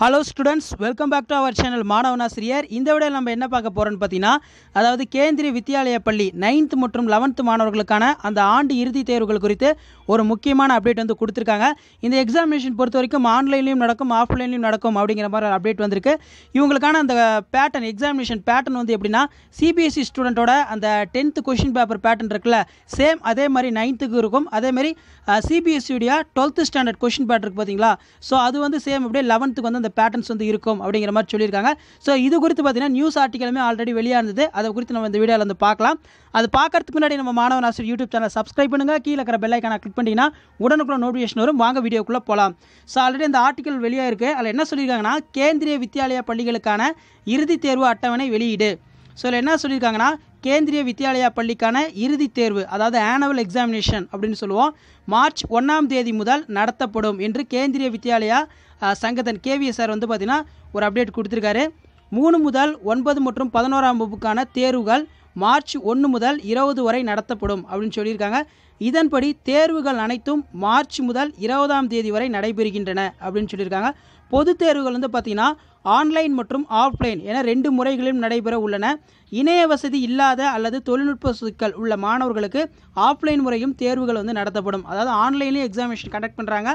hello students welcome back to our channel மாணவனாசிரியர் இந்த விட நம்ம என்ன பார்க்க போகிறோன்னு பார்த்தீங்கன்னா அதாவது கேந்திரிய வித்யாலய பள்ளி நைன்த் மற்றும் லெவன்த் மாணவர்களுக்கான அந்த ஆண்டு இறுதி தேர்வுகள் குறித்து ஒரு முக்கியமான அப்டேட் வந்து கொடுத்துருக்காங்க இந்த எக்ஸாமினேஷன் பொறுத்த வரைக்கும் ஆன்லைன்லையும் நடக்கும் ஆஃப்லைன்லையும் நடக்கும் அப்படிங்கிற மாதிரி ஒரு அப்டேட் வந்திருக்கு இவங்களுக்கான அந்த பேட்டர்ன் எக்ஸாமினேஷன் பேட்டர்ன் வந்து எப்படின்னா சிபிஎஸ்சி ஸ்டூடெண்ட்டோட e அந்த டென்த்து கொஷின் பேப்பர் பேட்டர்ன் இருக்குல்ல சேம் அதே மாதிரி நைன்த்துக்கு இருக்கும் அதே மாதிரி சிபிஎஸ்சியுடைய டுவெல்த்து ஸ்டாண்டர்ட் கொஷின் பேட்டர் இருக்கு பார்த்தீங்களா ஸோ அது வந்து சேம் அப்படியே லெவன்த்துக்கு வந்து அந்த பேட்டர்ன்ஸ் வந்து இருக்கும் அப்படிங்கிற மாதிரி சொல்லியிருக்காங்க ஸோ இது குறித்து பார்த்தீங்கன்னா நியூஸ் ஆர்டிக்கலுமே ஆல்ரெடி வெளியாக இருந்தது அதை குறித்து நம்ம இந்த வீடியோவில் வந்து பார்க்கலாம் அது பார்க்கறதுக்கு முன்னாடி நம்ம மாணவன் ஆசிரியர் யூடியூப் சேனல் சப்ஸ்கிரைப் பண்ணுங்கள் கீழே இருக்கிற பெல்லைக்கான கிளிக் பண்ணிங்கன்னா உடனுக்குள்ள நோட்டிஃபிகேஷன் வரும் வாங்க வீடியோக்குள்ளே போகலாம் ஸோ ஆல்ரெடி இந்த ஆர்டிக்கல் வெளியாக இருக்குது அதில் என்ன சொல்லியிருக்காங்கன்னா கேந்திரிய வித்யாலயா பள்ளிகளுக்கான இறுதித் தேர்வு அட்டவணை வெளியீடு ஸோ இதில் என்ன சொல்லியிருக்காங்கன்னா கேந்திரிய வித்யாலயா பள்ளிக்கான இறுதித் தேர்வு அதாவது ஆனுவல் எக்ஸாமினேஷன் அப்படின்னு சொல்லுவோம் மார்ச் ஒன்றாம் தேதி முதல் நடத்தப்படும் என்று கேந்திரிய வித்யாலயா சங்கத்தன் கேவிஎஸ்ஆர் வந்து பார்த்திங்கன்னா ஒரு அப்டேட் கொடுத்துருக்காரு மூணு முதல் ஒன்பது மற்றும் பதினோராம் வகுப்புக்கான தேர்வுகள் மார்ச் ஒன்று முதல் இருபது வரை நடத்தப்படும் அப்படின்னு சொல்லியிருக்காங்க இதன்படி தேர்வுகள் அனைத்தும் மார்ச் முதல் இருபதாம் தேதி வரை நடைபெறுகின்றன அப்படின்னு சொல்லியிருக்காங்க பொது தேர்வுகள் வந்து பார்த்திங்கன்னா ஆன்லைன் மற்றும் ஆஃப்லைன் என ரெண்டு முறைகளிலும் நடைபெற உள்ளன இணைய வசதி இல்லாத அல்லது தொழில்நுட்ப சொற்கள் உள்ள மாணவர்களுக்கு ஆஃப்லைன் முறையும் தேர்வுகள் வந்து நடத்தப்படும் அதாவது ஆன்லைன்லேயும் எக்ஸாமினேஷன் கண்டக்ட் பண்ணுறாங்க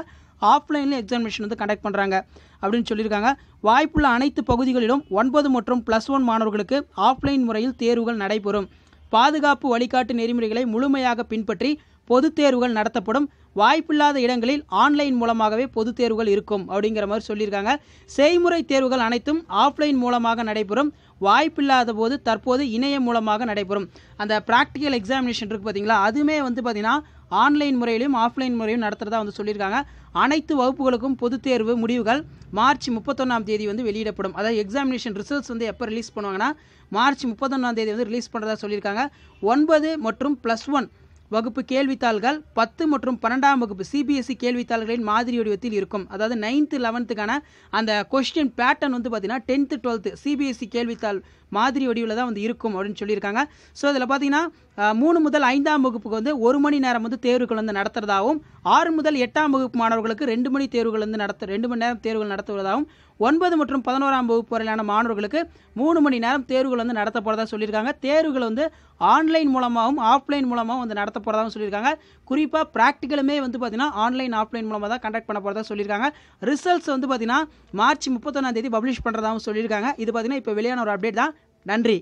ஆஃப்லைனில் எக்ஸாமினேஷன் வந்து கண்டக்ட் பண்ணுறாங்க அப்படின்னு சொல்லியிருக்காங்க வாய்ப்புள்ள அனைத்து பகுதிகளிலும் ஒன்பது மற்றும் ப்ளஸ் ஒன் மாணவர்களுக்கு ஆஃப்லைன் முறையில் தேர்வுகள் நடைபெறும் பாதுகாப்பு வழிகாட்டு நெறிமுறைகளை முழுமையாக பின்பற்றி பொது தேர்வுகள் நடத்தப்படும் வாய்ப்பில்லாத இடங்களில் ஆன்லைன் மூலமாகவே பொது தேர்வுகள் இருக்கும் அப்படிங்கிற மாதிரி சொல்லியிருக்காங்க செய்முறை தேர்வுகள் அனைத்தும் ஆஃப்லைன் மூலமாக நடைபெறும் வாய்ப்பில்லாத போது தற்போது இணையம் மூலமாக நடைபெறும் அந்த ப்ராக்டிக்கல் எக்ஸாமினேஷன் இருக்குது பார்த்தீங்களா அதுவுமே வந்து பார்த்திங்கன்னா ஆன்லைன் முறையிலும் ஆஃப்லைன் முறையும் நடத்துகிறதா வந்து சொல்லியிருக்காங்க அனைத்து வகுப்புகளுக்கும் பொது தேர்வு முடிவுகள் மார்ச் முப்பத்தொன்னாம் தேதி வந்து வெளியிடப்படும் அதாவது எக்ஸாமினேஷன் ரிசல்ட்ஸ் வந்து எப்போ ரிலீஸ் பண்ணுவாங்கன்னா மார்ச் முப்பத்தொன்னாம் தேதி வந்து ரிலீஸ் பண்ணுறதா சொல்லியிருக்காங்க ஒன்பது மற்றும் ப்ளஸ் ஒன் வகுப்பு கேள்வித்தாள்கள் பத்து மற்றும் பன்னெண்டாம் வகுப்பு சிபிஎஸ்சி e கேள்வித்தாள்களின் மாதிரி வடிவத்தில் இருக்கும் அதாவது நைன்த்து லெவன்த்துக்கான அந்த கொஸ்டின் பேட்டர்ன் வந்து பார்த்தீங்கன்னா டென்த்து டுவெல்த்து சிபிஎஸ்சி e கேள்வித்தாள் மாதிரி வடிவில் தான் வந்து இருக்கும் அப்படின்னு சொல்லியிருக்காங்க ஸோ இதில் பார்த்தீங்கன்னா மூணு முதல் ஐந்தாம் வகுப்புக்கு வந்து ஒரு மணி நேரம் வந்து தேர்வுகள் வந்து நடத்துகிறதாகவும் ஆறு முதல் எட்டாம் வகுப்பு மாணவர்களுக்கு ரெண்டு மணி தேர்வுகள் வந்து நடத்த ரெண்டு மணி நேரம் தேர்வுகள் நடத்துவதாகவும் ஒன்பது மற்றும் பதினோராம் வகுப்பு வரையிலான மாணவர்களுக்கு மூணு மணி நேரம் தேர்வுகள் வந்து நடத்தப்படுறதா சொல்லியிருக்காங்க தேர்வுகள் வந்து ஆன்லைன் மூலமாகவும் ஆஃப்லைன் மூலமாகவும் வந்து நடத்த நடத்த போகிறதாக சொல்லியிருக்காங்க குறிப்பாக ப்ராக்டிக்கலுமே வந்து பார்த்தீங்கன்னா ஆன்லைன் ஆஃப்லைன் மூலமாக தான் கண்டக்ட் பண்ண போகிறதா சொல்லியிருக்காங்க ரிசல்ட்ஸ் வந்து பார்த்தீங்கன்னா மார்ச் முப்பத்தொன்னாம் தேதி பப்ளிஷ் பண்ணுறதாகவும் சொல்லியிருக்காங்க இது பார்த்தீங்கன்னா இப்போ வெளியான ஒரு அப்டேட் தான் நன்றி